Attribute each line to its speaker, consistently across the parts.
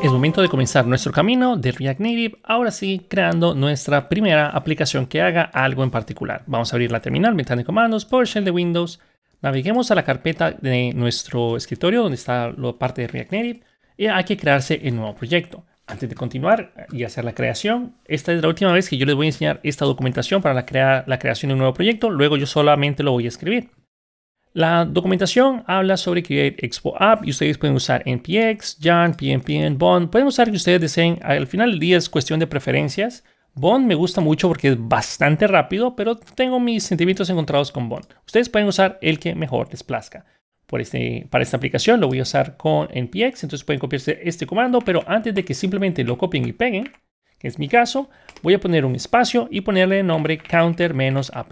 Speaker 1: Es momento de comenzar nuestro camino de React Native, ahora sí, creando nuestra primera aplicación que haga algo en particular. Vamos a abrir la terminal, ventana de comandos, PowerShell de Windows, naveguemos a la carpeta de nuestro escritorio donde está la parte de React Native y hay que crearse el nuevo proyecto. Antes de continuar y hacer la creación, esta es la última vez que yo les voy a enseñar esta documentación para la, la creación de un nuevo proyecto, luego yo solamente lo voy a escribir. La documentación habla sobre Create Expo App y ustedes pueden usar NPX, Yarn, PNPN, Bond. Pueden usar que ustedes deseen. Al final del día es cuestión de preferencias. Bond me gusta mucho porque es bastante rápido, pero tengo mis sentimientos encontrados con Bond. Ustedes pueden usar el que mejor les plazca. Por este, para esta aplicación lo voy a usar con NPX, entonces pueden copiarse este comando, pero antes de que simplemente lo copien y peguen, que es mi caso, voy a poner un espacio y ponerle el nombre counter-app.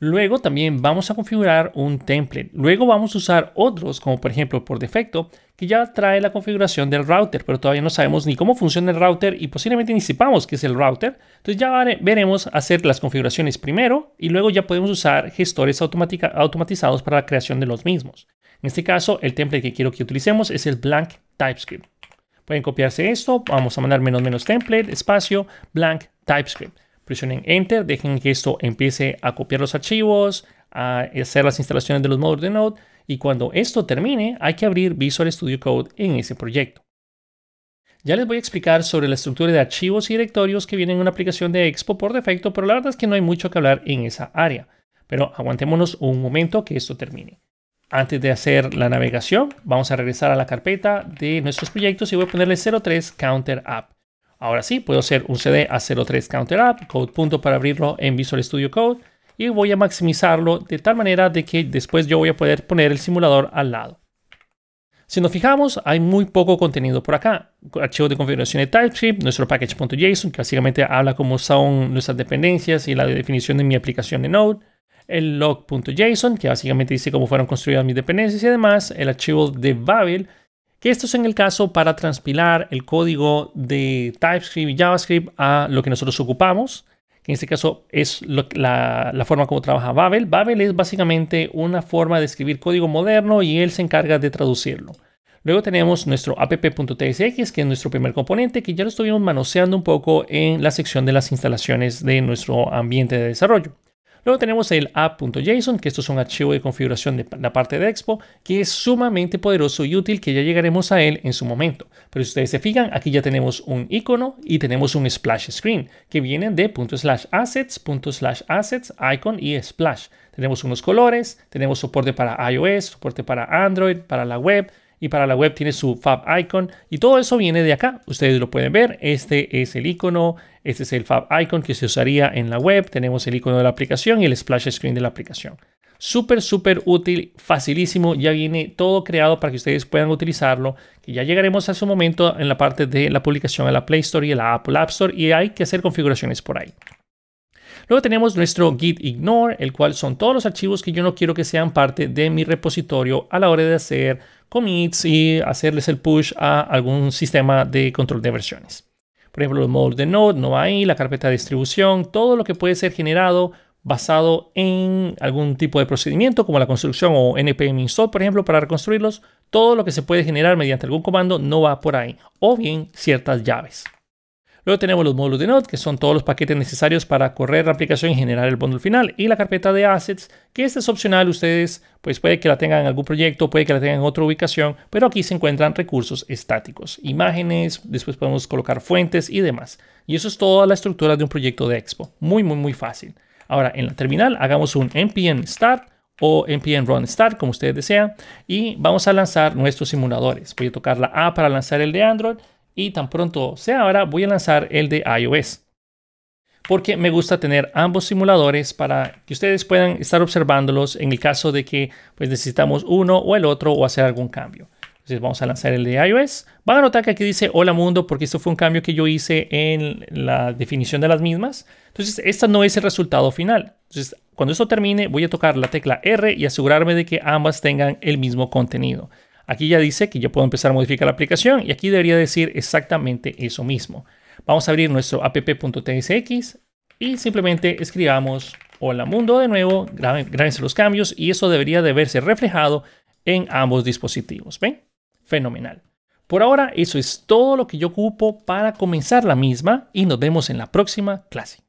Speaker 1: Luego también vamos a configurar un template. Luego vamos a usar otros, como por ejemplo por defecto, que ya trae la configuración del router, pero todavía no sabemos ni cómo funciona el router y posiblemente ni sepamos qué es el router. Entonces ya veremos hacer las configuraciones primero y luego ya podemos usar gestores automatizados para la creación de los mismos. En este caso, el template que quiero que utilicemos es el blank TypeScript. Pueden copiarse esto, vamos a mandar menos menos template, espacio, blank TypeScript presionen Enter, dejen que esto empiece a copiar los archivos, a hacer las instalaciones de los modos de Node y cuando esto termine hay que abrir Visual Studio Code en ese proyecto. Ya les voy a explicar sobre la estructura de archivos y directorios que vienen en una aplicación de Expo por defecto, pero la verdad es que no hay mucho que hablar en esa área. Pero aguantémonos un momento que esto termine. Antes de hacer la navegación, vamos a regresar a la carpeta de nuestros proyectos y voy a ponerle 03 Counter App. Ahora sí, puedo hacer un CD a 03 counter up, code para abrirlo en Visual Studio Code y voy a maximizarlo de tal manera de que después yo voy a poder poner el simulador al lado. Si nos fijamos, hay muy poco contenido por acá. Archivo de configuración de TypeScript, nuestro package.json, que básicamente habla cómo son nuestras dependencias y la definición de mi aplicación de Node. El log.json, que básicamente dice cómo fueron construidas mis dependencias y además el archivo de Babel, esto es en el caso para transpilar el código de TypeScript y JavaScript a lo que nosotros ocupamos, que en este caso es la, la, forma como trabaja Babel. Babel es básicamente una forma de escribir código moderno y él se encarga de traducirlo. Luego tenemos nuestro app.tsx, que es nuestro primer componente, que ya lo estuvimos manoseando un poco en la sección de las instalaciones de nuestro ambiente de desarrollo. Luego tenemos el app.json, que esto es un archivo de configuración de la parte de Expo, que es sumamente poderoso y útil, que ya llegaremos a él en su momento. Pero si ustedes se fijan, aquí ya tenemos un icono y tenemos un splash screen, que vienen de assets, assets, icon y splash. Tenemos unos colores, tenemos soporte para iOS, soporte para Android, para la web, y para la web tiene su Fab Icon y todo eso viene de acá. Ustedes lo pueden ver. Este es el icono, este es el Fab Icon que se usaría en la web. Tenemos el icono de la aplicación y el splash screen de la aplicación. Súper, súper útil, facilísimo. Ya viene todo creado para que ustedes puedan utilizarlo. Que ya llegaremos a su momento en la parte de la publicación a la Play Store y la Apple App Store y hay que hacer configuraciones por ahí. Luego tenemos nuestro git ignore, el cual son todos los archivos que yo no quiero que sean parte de mi repositorio a la hora de hacer commits y hacerles el push a algún sistema de control de versiones. Por ejemplo, los módulos de Node no va ahí, la carpeta de distribución, todo lo que puede ser generado basado en algún tipo de procedimiento como la construcción o npm install, por ejemplo, para reconstruirlos, todo lo que se puede generar mediante algún comando no va por ahí, o bien ciertas llaves. Luego tenemos los módulos de Node, que son todos los paquetes necesarios para correr la aplicación y generar el bundle final. Y la carpeta de assets, que esta es opcional, ustedes pues puede que la tengan en algún proyecto, puede que la tengan en otra ubicación, pero aquí se encuentran recursos estáticos, imágenes, después podemos colocar fuentes y demás. Y eso es toda la estructura de un proyecto de Expo. Muy, muy, muy fácil. Ahora, en la terminal, hagamos un npm start o npm run start, como ustedes desean, y vamos a lanzar nuestros simuladores. Voy a tocar la A para lanzar el de Android y tan pronto sea ahora voy a lanzar el de iOS. Porque me gusta tener ambos simuladores para que ustedes puedan estar observándolos en el caso de que pues, necesitamos uno o el otro o hacer algún cambio. Entonces vamos a lanzar el de iOS. Van a notar que aquí dice hola mundo porque esto fue un cambio que yo hice en la definición de las mismas. Entonces esta no es el resultado final. Entonces cuando esto termine voy a tocar la tecla R y asegurarme de que ambas tengan el mismo contenido. Aquí ya dice que yo puedo empezar a modificar la aplicación y aquí debería decir exactamente eso mismo. Vamos a abrir nuestro app.tsx y simplemente escribamos hola mundo de nuevo, a los cambios y eso debería de verse reflejado en ambos dispositivos. ¿Ven? Fenomenal. Por ahora eso es todo lo que yo ocupo para comenzar la misma y nos vemos en la próxima clase.